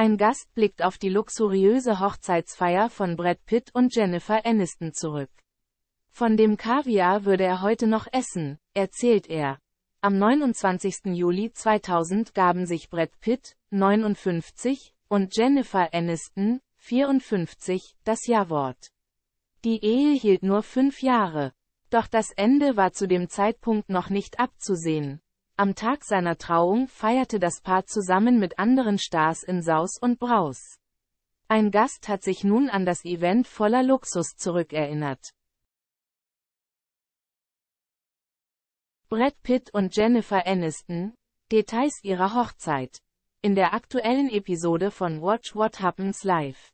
Ein Gast blickt auf die luxuriöse Hochzeitsfeier von Brad Pitt und Jennifer Aniston zurück. Von dem Kaviar würde er heute noch essen, erzählt er. Am 29. Juli 2000 gaben sich Brad Pitt, 59, und Jennifer Aniston, 54, das Jawort. Die Ehe hielt nur fünf Jahre. Doch das Ende war zu dem Zeitpunkt noch nicht abzusehen. Am Tag seiner Trauung feierte das Paar zusammen mit anderen Stars in Saus und Braus. Ein Gast hat sich nun an das Event voller Luxus zurückerinnert. Brad Pitt und Jennifer Aniston, Details ihrer Hochzeit. In der aktuellen Episode von Watch What Happens Live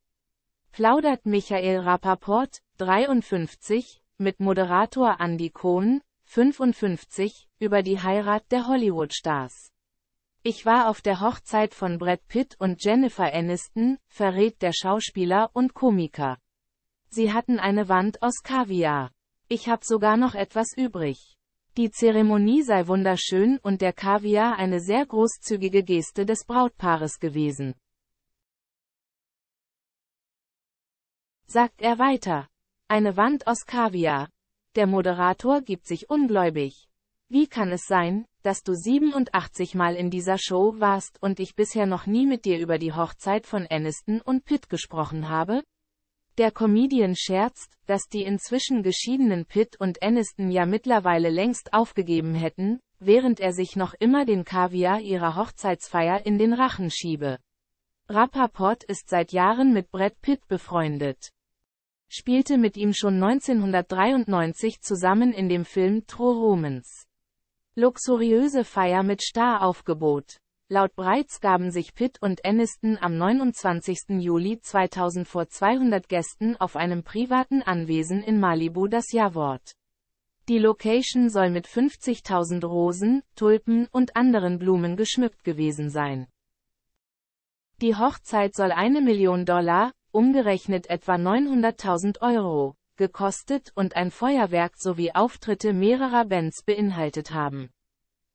plaudert Michael Rapaport, 53, mit Moderator Andy Cohn, 55, über die Heirat der Hollywood-Stars. Ich war auf der Hochzeit von Brad Pitt und Jennifer Aniston, verrät der Schauspieler und Komiker. Sie hatten eine Wand aus Kaviar. Ich hab sogar noch etwas übrig. Die Zeremonie sei wunderschön und der Kaviar eine sehr großzügige Geste des Brautpaares gewesen. Sagt er weiter. Eine Wand aus Kaviar, der Moderator gibt sich ungläubig. Wie kann es sein, dass du 87 Mal in dieser Show warst und ich bisher noch nie mit dir über die Hochzeit von Aniston und Pitt gesprochen habe? Der Comedian scherzt, dass die inzwischen geschiedenen Pitt und Aniston ja mittlerweile längst aufgegeben hätten, während er sich noch immer den Kaviar ihrer Hochzeitsfeier in den Rachen schiebe. Rappaport ist seit Jahren mit Brad Pitt befreundet spielte mit ihm schon 1993 zusammen in dem Film True Romans. Luxuriöse Feier mit Staraufgebot. Laut Breitz gaben sich Pitt und Aniston am 29. Juli 2000 vor 200 Gästen auf einem privaten Anwesen in Malibu das Jawort. Die Location soll mit 50.000 Rosen, Tulpen und anderen Blumen geschmückt gewesen sein. Die Hochzeit soll eine Million Dollar, umgerechnet etwa 900.000 Euro, gekostet und ein Feuerwerk sowie Auftritte mehrerer Bands beinhaltet haben.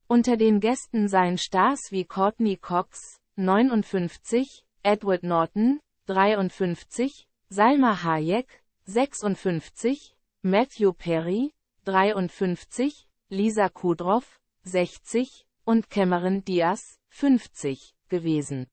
Unter den Gästen seien Stars wie Courtney Cox, 59, Edward Norton, 53, Salma Hayek, 56, Matthew Perry, 53, Lisa Kudroff, 60 und Cameron Diaz, 50 gewesen.